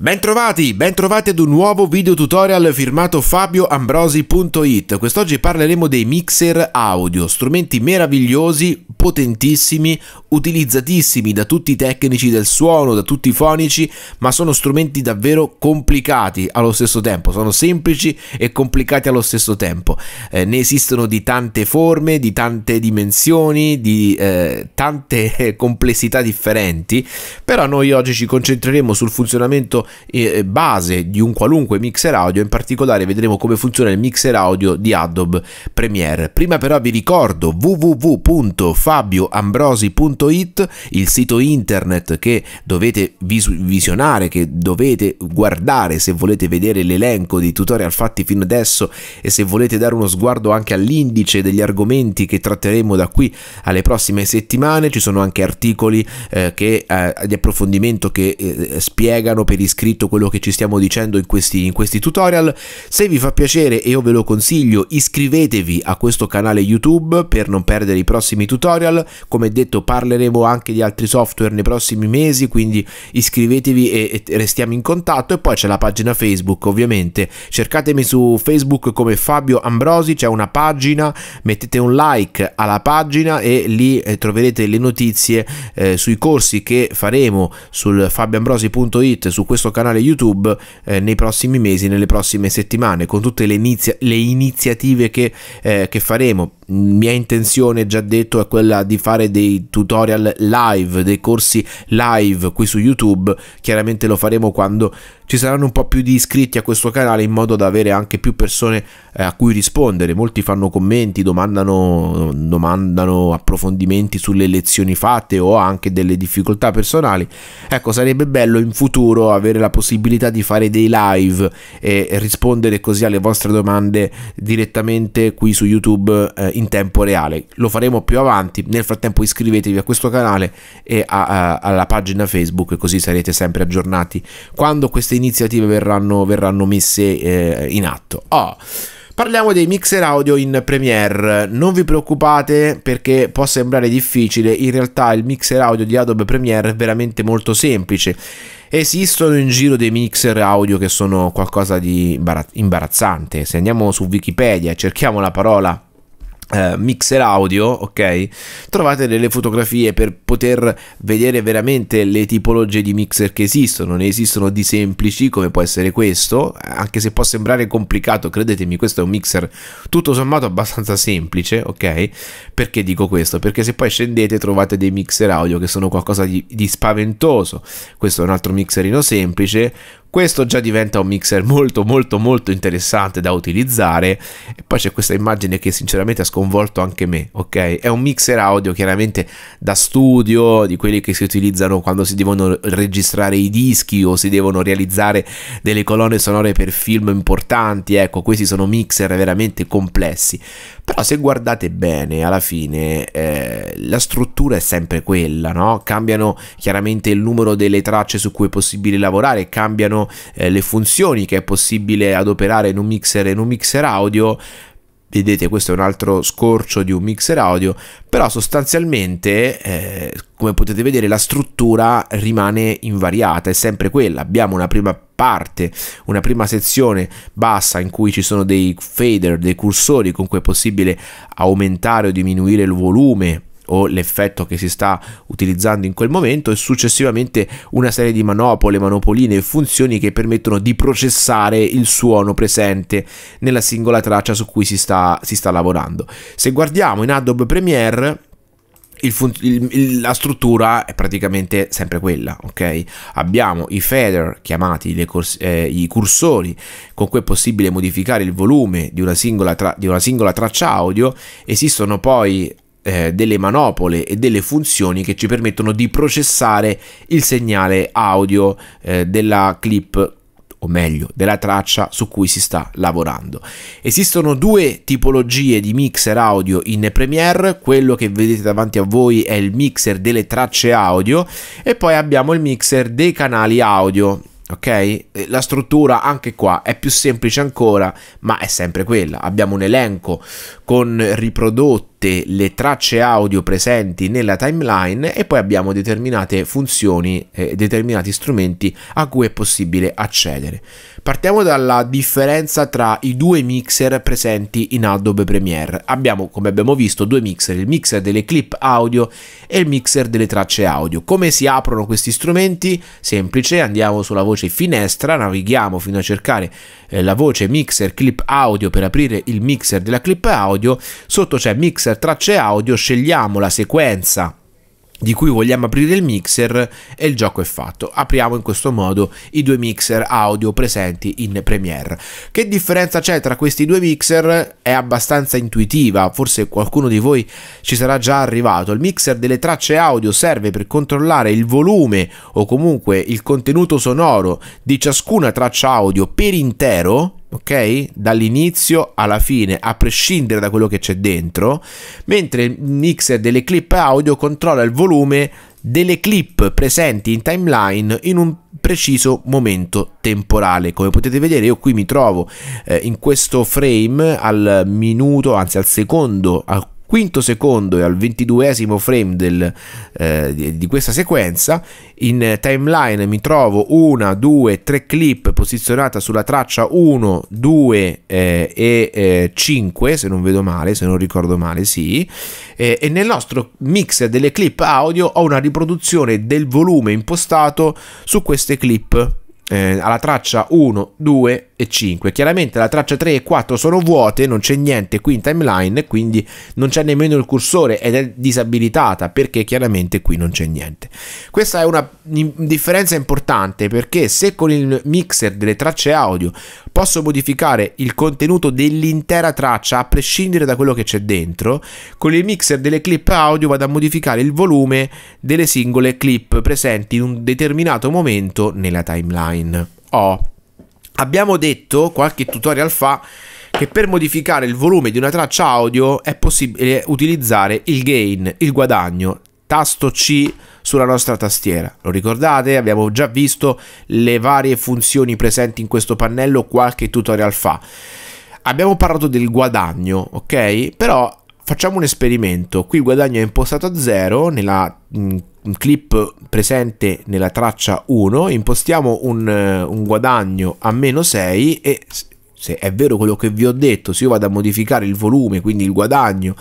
Bentrovati, bentrovati ad un nuovo video tutorial firmato fabioambrosi.it Quest'oggi parleremo dei mixer audio, strumenti meravigliosi, potentissimi, utilizzatissimi da tutti i tecnici del suono, da tutti i fonici Ma sono strumenti davvero complicati allo stesso tempo, sono semplici e complicati allo stesso tempo eh, Ne esistono di tante forme, di tante dimensioni, di eh, tante complessità differenti Però noi oggi ci concentreremo sul funzionamento base di un qualunque mixer audio, in particolare vedremo come funziona il mixer audio di Adobe Premiere. Prima però vi ricordo www.fabioambrosi.it, il sito internet che dovete vis- visionare, che dovete guardare se volete vedere l'elenco dei tutorial fatti fino adesso e se volete dare uno sguardo anche all'indice degli argomenti che tratteremo da qui alle prossime settimane, ci sono anche articoli eh, che, eh, di approfondimento che eh, spiegano per iscriversi scritto quello che ci stiamo dicendo in questi, in questi tutorial. Se vi fa piacere e io ve lo consiglio iscrivetevi a questo canale YouTube per non perdere i prossimi tutorial. Come detto parleremo anche di altri software nei prossimi mesi, quindi iscrivetevi e, e restiamo in contatto. E poi c'è la pagina Facebook ovviamente. Cercatemi su Facebook come Fabio Ambrosi, c'è una pagina, mettete un like alla pagina e lì eh, troverete le notizie eh, sui corsi che faremo sul fabioambrosi.it su questo nostro canale YouTube eh, nei prossimi mesi, nelle prossime settimane, con tutte le, inizia le iniziative che, eh, che faremo. Mia intenzione, già detto, è quella di fare dei tutorial live, dei corsi live qui su YouTube. Chiaramente lo faremo quando ci saranno un po' più di iscritti a questo canale in modo da avere anche più persone eh, a cui rispondere. Molti fanno commenti, domandano, domandano approfondimenti sulle lezioni fatte o anche delle difficoltà personali. Ecco, sarebbe bello in futuro avere la possibilità di fare dei live e rispondere così alle vostre domande direttamente qui su YouTube eh, in tempo reale. Lo faremo più avanti. Nel frattempo iscrivetevi a questo canale e a, a, alla pagina Facebook così sarete sempre aggiornati quando queste iniziative verranno, verranno messe eh, in atto. Oh. Parliamo dei mixer audio in Premiere. Non vi preoccupate perché può sembrare difficile, in realtà il mixer audio di Adobe Premiere è veramente molto semplice. Esistono in giro dei mixer audio che sono qualcosa di imbarazzante. Se andiamo su Wikipedia e cerchiamo la parola Uh, mixer audio, ok? Trovate delle fotografie per poter vedere veramente le tipologie di mixer che esistono. Ne esistono di semplici, come può essere questo, anche se può sembrare complicato, credetemi, questo è un mixer tutto sommato abbastanza semplice, ok? Perché dico questo? Perché se poi scendete trovate dei mixer audio che sono qualcosa di, di spaventoso. Questo è un altro mixerino semplice, questo già diventa un mixer molto molto molto interessante da utilizzare e poi c'è questa immagine che sinceramente ha sconvolto anche me, ok? È un mixer audio chiaramente da studio, di quelli che si utilizzano quando si devono registrare i dischi o si devono realizzare delle colonne sonore per film importanti, ecco, questi sono mixer veramente complessi. Però se guardate bene, alla fine eh, la struttura è sempre quella, no? Cambiano chiaramente il numero delle tracce su cui è possibile lavorare, cambiano eh, le funzioni che è possibile adoperare in un mixer e in un mixer audio, vedete questo è un altro scorcio di un mixer audio però sostanzialmente eh, come potete vedere la struttura rimane invariata è sempre quella abbiamo una prima parte una prima sezione bassa in cui ci sono dei fader dei cursori con cui è possibile aumentare o diminuire il volume o l'effetto che si sta utilizzando in quel momento e successivamente una serie di manopole, manopoline e funzioni che permettono di processare il suono presente nella singola traccia su cui si sta, si sta lavorando. Se guardiamo in Adobe Premiere il il, la struttura è praticamente sempre quella, ok? Abbiamo i feather, chiamati eh, i cursori, con cui è possibile modificare il volume di una, singola, tra di una singola traccia audio. Esistono poi eh, delle manopole e delle funzioni che ci permettono di processare il segnale audio eh, della clip o meglio della traccia su cui si sta lavorando. Esistono due tipologie di mixer audio in Premiere, quello che vedete davanti a voi è il mixer delle tracce audio e poi abbiamo il mixer dei canali audio. Ok? Eh, la struttura anche qua è più semplice ancora, ma è sempre quella. Abbiamo un elenco con riprodotti tutte le tracce audio presenti nella timeline e poi abbiamo determinate funzioni e eh, determinati strumenti a cui è possibile accedere. Partiamo dalla differenza tra i due mixer presenti in Adobe Premiere. Abbiamo, come abbiamo visto, due mixer, il mixer delle clip audio e il mixer delle tracce audio. Come si aprono questi strumenti? Semplice, andiamo sulla voce finestra, navighiamo fino a cercare eh, la voce mixer clip audio per aprire il mixer della clip audio, sotto c'è mixer mixer tracce audio, scegliamo la sequenza di cui vogliamo aprire il mixer e il gioco è fatto. Apriamo in questo modo i due mixer audio presenti in Premiere. Che differenza c'è tra questi due mixer? È abbastanza intuitiva, forse qualcuno di voi ci sarà già arrivato. Il mixer delle tracce audio serve per controllare il volume o comunque il contenuto sonoro di ciascuna traccia audio per intero ok? Dall'inizio alla fine, a prescindere da quello che c'è dentro, mentre il mixer delle clip audio controlla il volume delle clip presenti in timeline in un preciso momento temporale. Come potete vedere, io qui mi trovo eh, in questo frame al minuto, anzi al secondo, al quinto secondo e al ventiduesimo frame del, eh, di, di questa sequenza. In eh, timeline mi trovo una, due, tre clip posizionata sulla traccia 1, 2 eh, e eh, 5, se non vedo male, se non ricordo male, sì. e nel nostro mix delle clip audio ho una riproduzione del volume impostato su queste clip eh, alla traccia 1, 2 e 5. Chiaramente la traccia 3 e 4 sono vuote, non c'è niente qui in timeline, quindi non c'è nemmeno il cursore ed è disabilitata perché chiaramente qui non c'è niente. Questa è una differenza importante perché se con il mixer delle tracce audio posso modificare il contenuto dell'intera traccia a prescindere da quello che c'è dentro, con il mixer delle clip audio vado a modificare il volume delle singole clip presenti in un determinato momento nella timeline online. Oh. Abbiamo detto qualche tutorial fa che per modificare il volume di una traccia audio è possibile utilizzare il gain, il guadagno, tasto C sulla nostra tastiera. Lo ricordate? Abbiamo già visto le varie funzioni presenti in questo pannello qualche tutorial fa. Abbiamo parlato del guadagno, ok? Però Facciamo un esperimento, qui il guadagno è impostato a 0 nella mh, mm, clip presente nella traccia 1, impostiamo un, eh, un guadagno a meno 6 e se è vero quello che vi ho detto, se io vado a modificare il volume, quindi il guadagno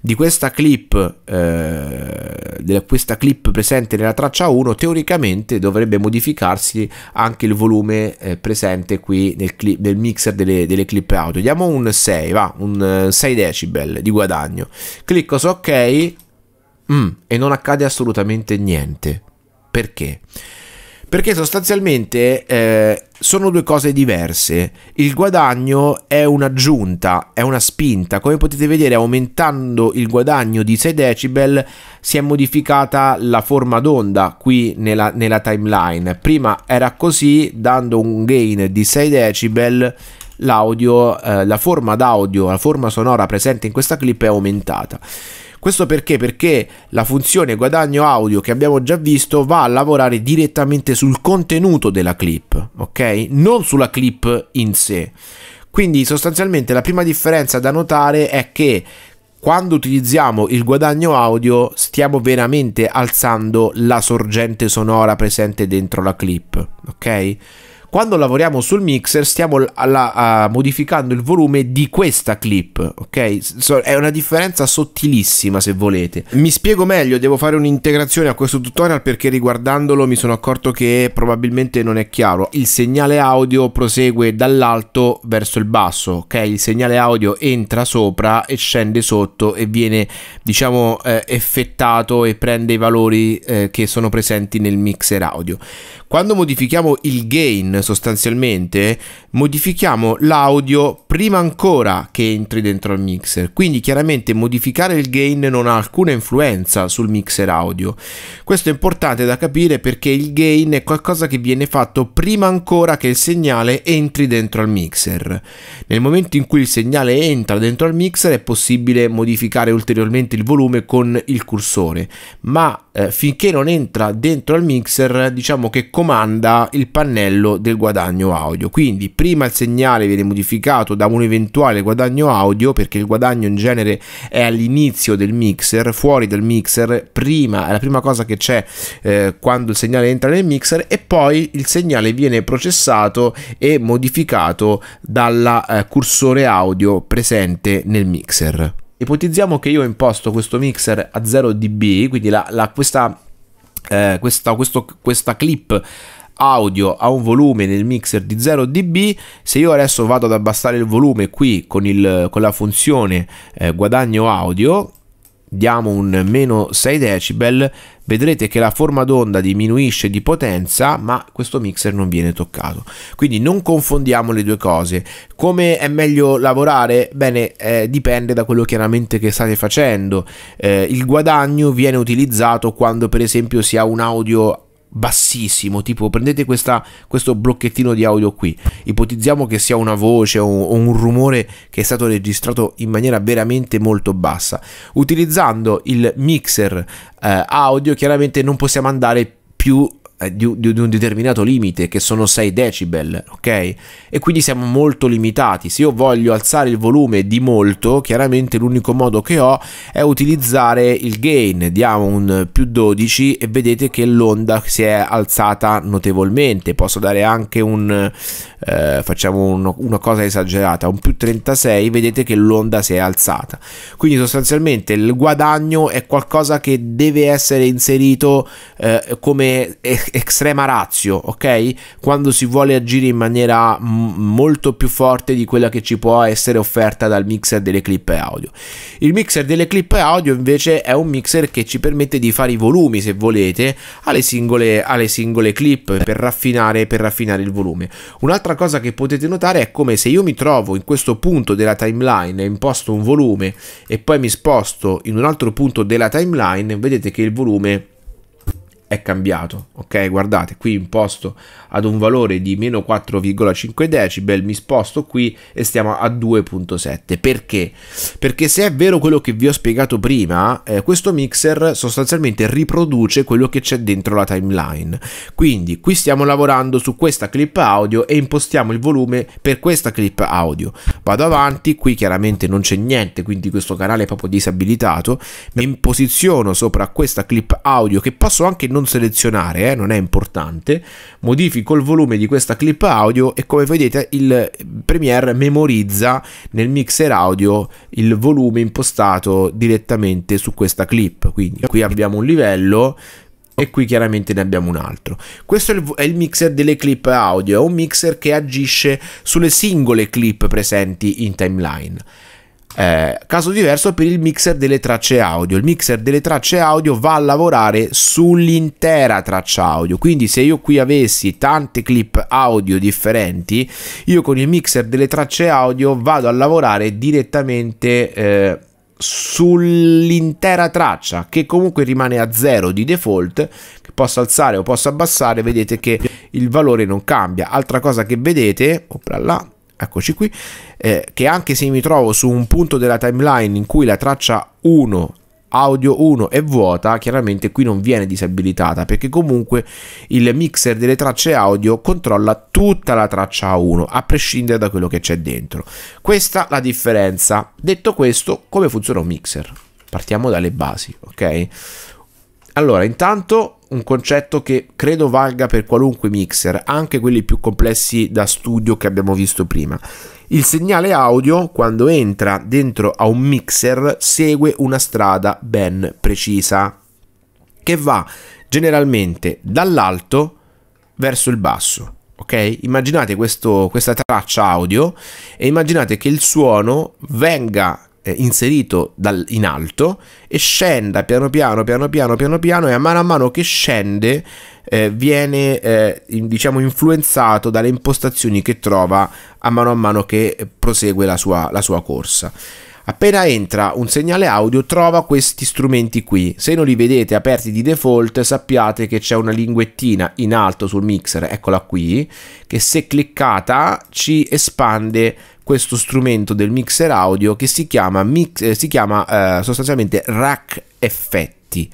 di questa clip, eh, di questa clip presente nella traccia 1, teoricamente dovrebbe modificarsi anche il volume eh, presente qui nel, clip, nel mixer delle, delle, clip audio. Diamo un 6, va, un 6 eh, decibel di guadagno. Clicco su ok mm, e non accade assolutamente niente. Perché? Perché? perché sostanzialmente eh, sono due cose diverse. Il guadagno è un'aggiunta, è una spinta. Come potete vedere, aumentando il guadagno di 6 decibel si è modificata la forma d'onda qui nella, nella timeline. Prima era così, dando un gain di 6 decibel l'audio, eh, la forma d'audio, la forma sonora presente in questa clip è aumentata. Questo perché? Perché la funzione guadagno audio che abbiamo già visto va a lavorare direttamente sul contenuto della clip, ok? Non sulla clip in sé. Quindi sostanzialmente la prima differenza da notare è che quando utilizziamo il guadagno audio stiamo veramente alzando la sorgente sonora presente dentro la clip, ok? quando lavoriamo sul mixer stiamo alla, a, modificando il volume di questa clip, ok? So, è una differenza sottilissima se volete. Mi spiego meglio, devo fare un'integrazione a questo tutorial perché riguardandolo mi sono accorto che probabilmente non è chiaro. Il segnale audio prosegue dall'alto verso il basso, ok? Il segnale audio entra sopra e scende sotto e viene diciamo eh, effettato e prende i valori eh, che sono presenti nel mixer audio. Quando modifichiamo il gain sostanzialmente modifichiamo l'audio prima ancora che entri dentro al mixer quindi chiaramente modificare il gain non ha alcuna influenza sul mixer audio questo è importante da capire perché il gain è qualcosa che viene fatto prima ancora che il segnale entri dentro al mixer nel momento in cui il segnale entra dentro al mixer è possibile modificare ulteriormente il volume con il cursore ma eh, finché non entra dentro al mixer diciamo che comanda il pannello del guadagno audio quindi prima il segnale viene modificato da un eventuale guadagno audio perché il guadagno in genere è all'inizio del mixer fuori dal mixer prima è la prima cosa che c'è eh, quando il segnale entra nel mixer e poi il segnale viene processato e modificato dal eh, cursore audio presente nel mixer Ipotizziamo che io imposto questo mixer a 0 dB, quindi la, la, questa, eh, questa, questo, questa clip audio ha un volume nel mixer di 0 dB, se io adesso vado ad abbassare il volume qui con, il, con la funzione eh, guadagno audio, diamo un meno 6 decibel, vedrete che la forma d'onda diminuisce di potenza ma questo mixer non viene toccato quindi non confondiamo le due cose come è meglio lavorare bene eh, dipende da quello chiaramente che state facendo eh, il guadagno viene utilizzato quando per esempio si ha un audio bassissimo, tipo prendete questa, questo blocchettino di audio qui, ipotizziamo che sia una voce o un, rumore che è stato registrato in maniera veramente molto bassa, utilizzando il mixer eh, audio chiaramente non possiamo andare più eh, di, di, di, un determinato limite che sono 6 decibel, ok? E quindi siamo molto limitati. Se io voglio alzare il volume di molto, chiaramente l'unico modo che ho è utilizzare il gain, diamo un più 12 e vedete che l'onda si è alzata notevolmente. Posso dare anche un eh, facciamo uno, una cosa esagerata, un più 36, vedete che l'onda si è alzata. Quindi sostanzialmente il guadagno è qualcosa che deve essere inserito eh, come eh, extrema razio, ok? Quando si vuole agire in maniera molto più forte di quella che ci può essere offerta dal mixer delle clip audio. Il mixer delle clip audio invece è un mixer che ci permette di fare i volumi, se volete, alle singole, alle singole clip per raffinare, per raffinare il volume. Un'altra cosa che potete notare è come se io mi trovo in questo punto della timeline e imposto un volume e poi mi sposto in un altro punto della timeline, vedete che il volume è cambiato, ok? Guardate, qui imposto ad un valore di meno 4,5 decibel, mi sposto qui e stiamo a 2.7. Perché? Perché se è vero quello che vi ho spiegato prima, eh, questo mixer sostanzialmente riproduce quello che c'è dentro la timeline. Quindi qui stiamo lavorando su questa clip audio e impostiamo il volume per questa clip audio. Vado avanti, qui chiaramente non c'è niente, quindi questo canale è proprio disabilitato, mi posiziono sopra questa clip audio che posso anche non non selezionare, eh, non è importante, modifico il volume di questa clip audio e come vedete il Premiere memorizza nel mixer audio il volume impostato direttamente su questa clip, quindi qui abbiamo un livello, e qui chiaramente ne abbiamo un altro. Questo è il, è il, mixer delle clip audio, è un mixer che agisce sulle singole clip presenti in timeline. Eh, caso diverso per il mixer delle tracce audio. Il mixer delle tracce audio va a lavorare sull'intera traccia audio. Quindi, se io qui avessi tante clip audio differenti, io con il mixer delle tracce audio vado a lavorare direttamente. Eh, sull'intera traccia che comunque rimane a zero di default che posso alzare o posso abbassare vedete che il valore non cambia altra cosa che vedete opra là eccoci qui, eh, che anche se mi trovo su un punto della timeline in cui la traccia 1 audio 1 è vuota, chiaramente qui non viene disabilitata perché comunque il mixer delle tracce audio controlla tutta la traccia 1 a prescindere da quello che c'è dentro. Questa la differenza. Detto questo, come funziona un mixer? Partiamo dalle basi, ok? Allora, intanto un concetto che credo valga per qualunque mixer, anche quelli più complessi da studio che abbiamo visto prima. Il segnale audio, quando entra dentro a un mixer, segue una strada ben precisa, che va generalmente dall'alto verso il basso. Ok? Immaginate questo, questa traccia audio e immaginate che il suono venga eh, inserito dal, in alto e scenda piano piano piano piano piano piano e a mano a mano che scende eh, viene eh, in, diciamo influenzato dalle impostazioni che trova a mano a mano che prosegue la sua, la sua corsa. Appena entra un segnale audio trova questi strumenti qui, se non li vedete aperti di default sappiate che c'è una linguettina in alto sul mixer, eccola qui, che se cliccata ci espande questo strumento del mixer audio che si chiama, mix, eh, si chiama eh, sostanzialmente rack effetti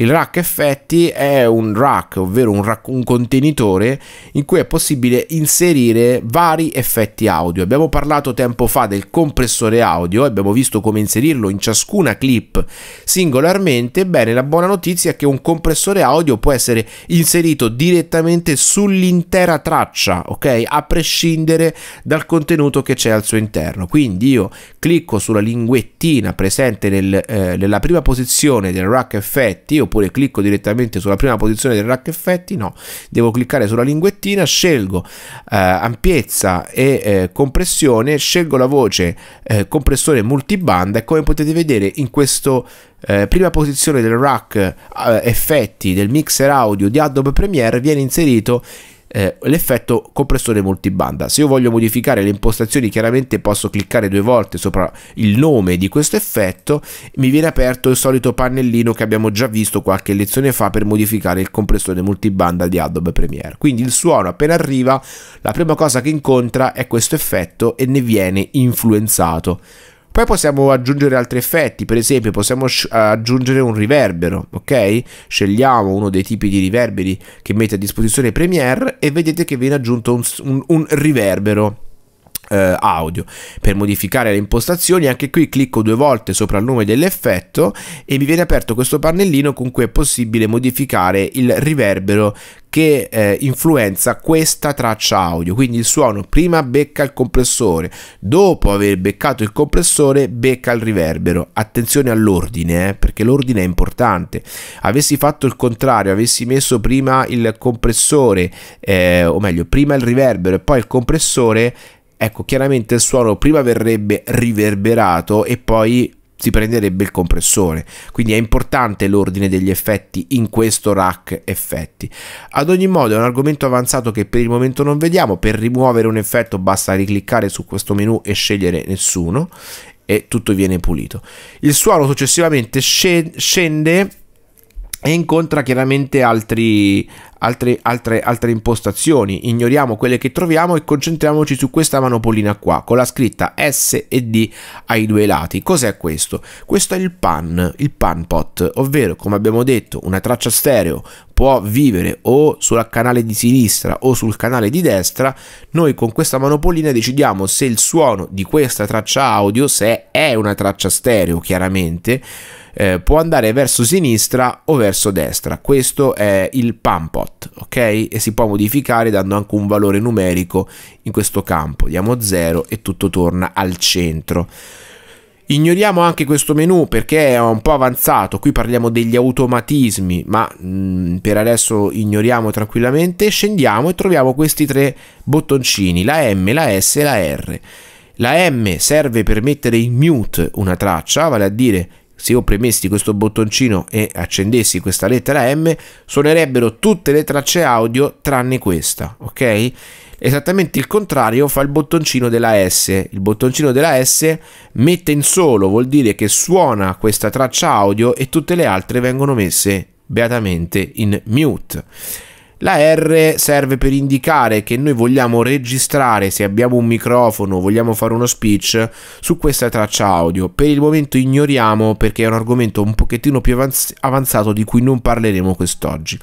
il rack effetti è un rack, ovvero un, rack, un contenitore in cui è possibile inserire vari effetti audio. Abbiamo parlato tempo fa del compressore audio, abbiamo visto come inserirlo in ciascuna clip singolarmente. Bene, la buona notizia è che un compressore audio può essere inserito direttamente sull'intera traccia, ok? A prescindere dal contenuto che c'è al suo interno. Quindi io clicco sulla linguettina presente nel, eh, nella prima posizione del rack effetti oppure clicco direttamente sulla prima posizione del rack effetti, no, devo cliccare sulla linguettina, scelgo eh, ampiezza e eh, compressione, scelgo la voce eh, compressore multibanda e come potete vedere in questo eh, prima posizione del rack eh, effetti del mixer audio di Adobe Premiere viene inserito eh, l'effetto compressore multibanda. Se io voglio modificare le impostazioni chiaramente posso cliccare due volte sopra il nome di questo effetto mi viene aperto il solito pannellino che abbiamo già visto qualche lezione fa per modificare il compressore multibanda di Adobe Premiere. Quindi il suono appena arriva la prima cosa che incontra è questo effetto e ne viene influenzato. Poi possiamo aggiungere altri effetti, per esempio possiamo aggiungere un riverbero, ok? Scegliamo uno dei tipi di riverberi che mette a disposizione Premiere e vedete che viene aggiunto un, un, un riverbero eh, audio per modificare le impostazioni anche qui clicco due volte sopra il nome dell'effetto e mi viene aperto questo pannellino con cui è possibile modificare il riverbero che eh, influenza questa traccia audio. Quindi il suono prima becca il compressore, dopo aver beccato il compressore becca il riverbero. Attenzione all'ordine, eh, perché l'ordine è importante. Avessi fatto il contrario, avessi messo prima il compressore, eh, o meglio, prima il riverbero e poi il compressore, ecco chiaramente il suono prima verrebbe riverberato e poi si prenderebbe il compressore quindi è importante l'ordine degli effetti in questo rack effetti ad ogni modo è un argomento avanzato che per il momento non vediamo per rimuovere un effetto basta ricliccare su questo menu e scegliere nessuno e tutto viene pulito il suono successivamente scende e incontra chiaramente altri, altre, altre, altre, impostazioni. Ignoriamo quelle che troviamo e concentriamoci su questa manopolina qua con la scritta S e D ai due lati. Cos'è questo? Questo è il pan, il pan pot, ovvero come abbiamo detto una traccia stereo può vivere o sul canale di sinistra o sul canale di destra. Noi con questa manopolina decidiamo se il suono di questa traccia audio, se è una traccia stereo chiaramente, eh, può andare verso sinistra o verso destra. Questo è il pumpot, ok? E si può modificare dando anche un valore numerico in questo campo. Diamo 0 e tutto torna al centro. Ignoriamo anche questo menu perché è un po' avanzato, qui parliamo degli automatismi, ma mh, mm, per adesso ignoriamo tranquillamente, scendiamo e troviamo questi tre bottoncini, la M, la S e la R. La M serve per mettere in mute una traccia, vale a dire se io premessi questo bottoncino e accendessi questa lettera M, suonerebbero tutte le tracce audio tranne questa, ok? Esattamente il contrario fa il bottoncino della S. Il bottoncino della S mette in solo, vuol dire che suona questa traccia audio e tutte le altre vengono messe beatamente in mute. La R serve per indicare che noi vogliamo registrare, se abbiamo un microfono, vogliamo fare uno speech su questa traccia audio. Per il momento ignoriamo perché è un argomento un pochettino più avanzato di cui non parleremo quest'oggi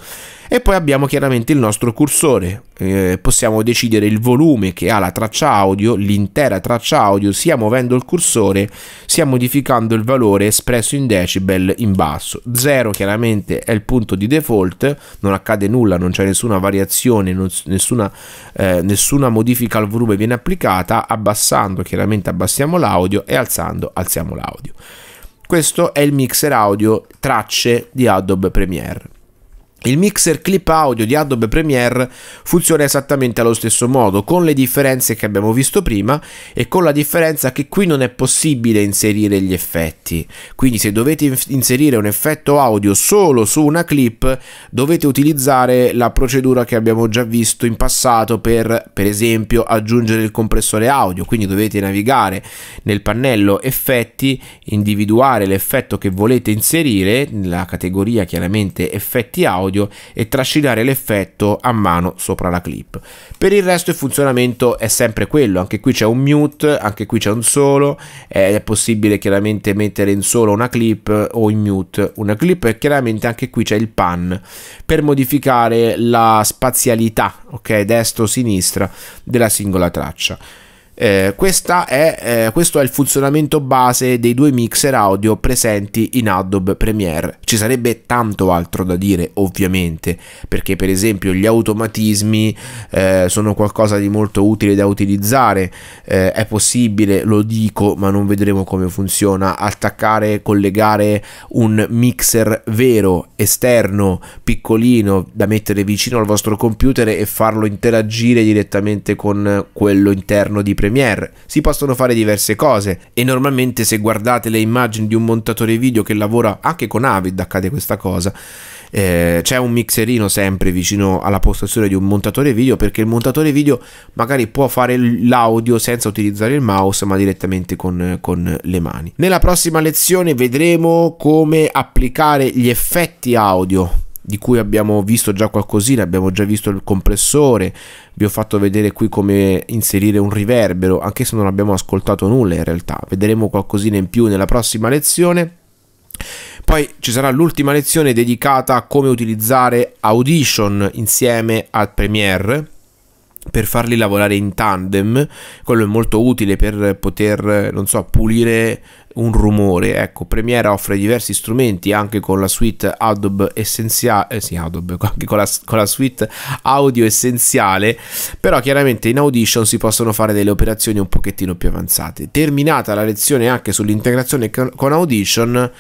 e poi abbiamo chiaramente il nostro cursore, eh, possiamo decidere il volume che ha la traccia audio, l'intera traccia audio, sia muovendo il cursore sia modificando il valore espresso in decibel in basso. 0 chiaramente è il punto di default, non accade nulla, non c'è nessuna variazione, non, nessuna, eh, nessuna modifica al volume viene applicata, abbassando chiaramente abbassiamo l'audio e alzando alziamo l'audio. Questo è il mixer audio tracce di Adobe Premiere. Il mixer clip audio di Adobe Premiere funziona esattamente allo stesso modo, con le differenze che abbiamo visto prima e con la differenza che qui non è possibile inserire gli effetti. Quindi se dovete inserire un effetto audio solo su una clip, dovete utilizzare la procedura che abbiamo già visto in passato per, per esempio, aggiungere il compressore audio. Quindi dovete navigare nel pannello effetti, individuare l'effetto che volete inserire, nella categoria chiaramente effetti audio, audio e trascinare l'effetto a mano sopra la clip. Per il resto il funzionamento è sempre quello, anche qui c'è un mute, anche qui c'è un solo, è possibile chiaramente mettere in solo una clip o in mute una clip e chiaramente anche qui c'è il pan per modificare la spazialità, ok, destra o sinistra della singola traccia. Eh, è, eh, questo è il funzionamento base dei due mixer audio presenti in Adobe Premiere. Ci sarebbe tanto altro da dire, ovviamente, perché per esempio gli automatismi eh, sono qualcosa di molto utile da utilizzare. Eh, è possibile, lo dico, ma non vedremo come funziona, attaccare, collegare un mixer vero, esterno, piccolino, da mettere vicino al vostro computer e farlo interagire direttamente con quello interno di Premiere Premiere. Si possono fare diverse cose e normalmente se guardate le immagini di un montatore video che lavora anche con Avid accade questa cosa. Eh, c'è un mixerino sempre vicino alla postazione di un montatore video perché il montatore video magari può fare l'audio senza utilizzare il mouse ma direttamente con, con le mani. Nella prossima lezione vedremo come applicare gli effetti audio di cui abbiamo visto già qualcosina, abbiamo già visto il compressore, vi ho fatto vedere qui come inserire un riverbero, anche se non abbiamo ascoltato nulla in realtà, vedremo qualcosina in più nella prossima lezione. Poi ci sarà l'ultima lezione dedicata a come utilizzare Audition insieme a Premiere per farli lavorare in tandem, quello è molto utile per poter, non so, pulire un rumore. Ecco, Premiere offre diversi strumenti anche con la suite Adobe essenziale, eh, sì, Adobe, anche con la, con la suite audio essenziale, però chiaramente in Audition si possono fare delle operazioni un pochettino più avanzate. Terminata la lezione anche sull'integrazione con Audition,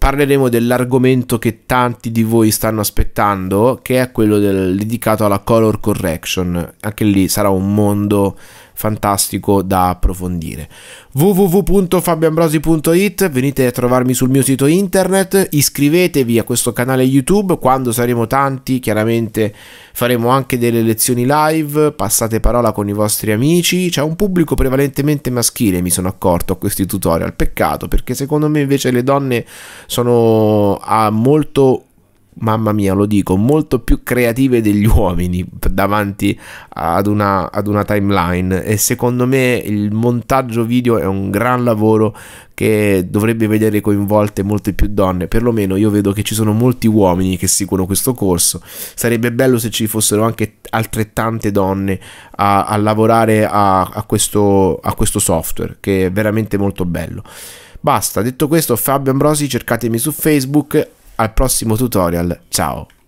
parleremo dell'argomento che tanti di voi stanno aspettando, che è quello del, dedicato alla color correction. Anche lì sarà un mondo fantastico da approfondire. www.fabioambrosi.it, venite a trovarmi sul mio sito internet, iscrivetevi a questo canale YouTube, quando saremo tanti chiaramente faremo anche delle lezioni live, passate parola con i vostri amici, c'è un pubblico prevalentemente maschile, mi sono accorto a questi tutorial, peccato perché secondo me invece le donne sono a ah, molto mamma mia, lo dico, molto più creative degli uomini davanti ad una, ad una timeline e secondo me il montaggio video è un gran lavoro che dovrebbe vedere coinvolte molte più donne, perlomeno io vedo che ci sono molti uomini che seguono questo corso, sarebbe bello se ci fossero anche altrettante donne a, a lavorare a, a, questo, a questo software che è veramente molto bello. Basta, detto questo, Fabio Ambrosi, cercatemi su Facebook, al prossimo tutorial, ciao!